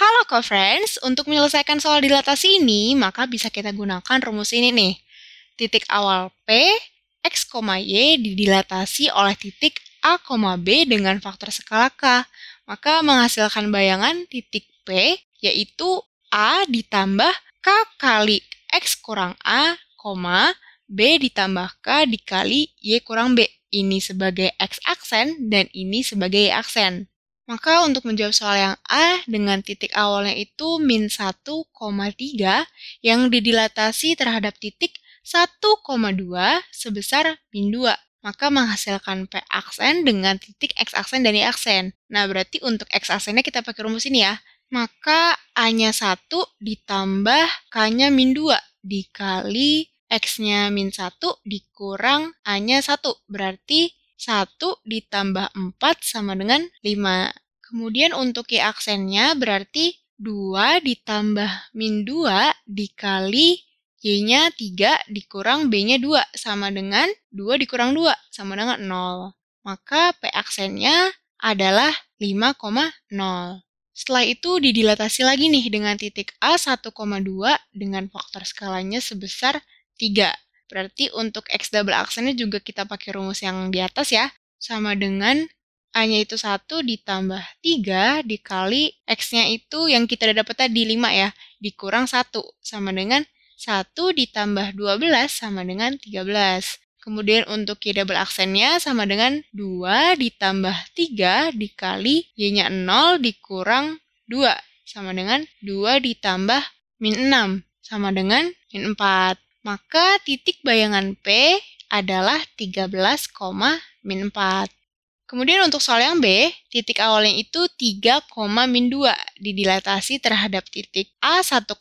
Halo co-friends, untuk menyelesaikan soal dilatasi ini, maka bisa kita gunakan rumus ini nih. Titik awal P, X, Y didilatasi oleh titik A, B dengan faktor skala K. Maka menghasilkan bayangan titik P, yaitu A ditambah K kali X kurang A, B ditambah K dikali Y kurang B. Ini sebagai X aksen dan ini sebagai Y aksen. Maka untuk menjawab soal yang A dengan titik awalnya itu min 1,3 yang didilatasi terhadap titik 1,2 sebesar min 2 maka menghasilkan P aksen dengan titik X aksen dan Y aksen. Nah, berarti untuk X aksennya kita pakai rumus ini ya. Maka A-nya 1 ditambah K-nya min 2 dikali X-nya min 1 dikurang A-nya 1. Berarti 1 ditambah 4 sama dengan 5. Kemudian untuk Y aksennya berarti 2 ditambah min 2 dikali Y-nya 3 dikurang B-nya 2 sama dengan 2 dikurang 2 sama dengan 0. Maka P aksennya adalah 5,0. Setelah itu didilatasi lagi nih dengan titik A 1,2 dengan faktor skalanya sebesar 3. Berarti untuk X double aksennya juga kita pakai rumus yang di atas ya. Sama dengan A-nya itu 1 ditambah 3 dikali X-nya itu yang kita udah dapat tadi 5 ya. Dikurang 1 sama dengan 1 ditambah 12 sama dengan 13. Kemudian untuk Y double aksennya sama dengan 2 ditambah 3 dikali Y-nya 0 dikurang 2 sama dengan 2 ditambah min 6 sama dengan min 4. Maka titik bayangan P adalah 13, min 4. Kemudian untuk soal yang B, titik awalnya itu 3, min 2 didilatasi terhadap titik A 1,2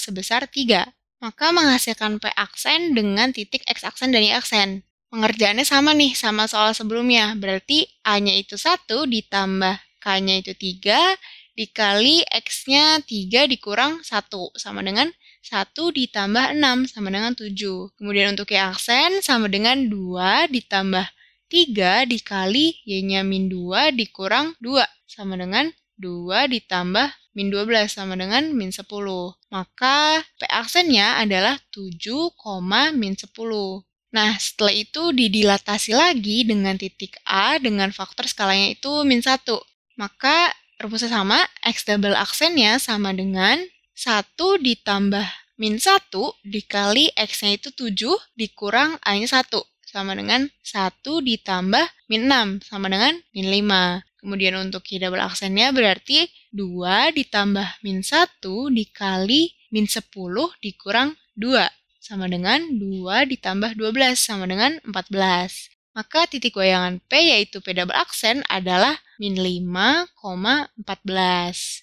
sebesar 3. Maka menghasilkan P aksen dengan titik X aksen dan Y aksen. Pengerjaannya sama nih sama soal sebelumnya, berarti A-nya itu 1 ditambah K-nya itu 3 dikali X-nya 3 dikurang 1 sama dengan 1 ditambah 6 sama dengan 7. Kemudian untuk Y e aksen sama dengan 2 ditambah 3 dikali Y-nya min 2 dikurang 2 sama dengan 2 ditambah min 12 sama dengan min 10. Maka P aksennya adalah 7, min 10. Nah, setelah itu didilatasi lagi dengan titik A dengan faktor skalanya itu min 1. Maka rumusnya sama, X double aksennya sama dengan 1 ditambah min 1 dikali X-nya itu 7 dikurang A-nya 1 sama dengan 1 ditambah min 6 sama dengan min 5. Kemudian untuk Q double aksennya berarti 2 ditambah min 1 dikali min 10 dikurang 2 sama dengan 2 ditambah 12 sama dengan 14. Maka titik goyangan P yaitu P double aksen adalah min 5,14.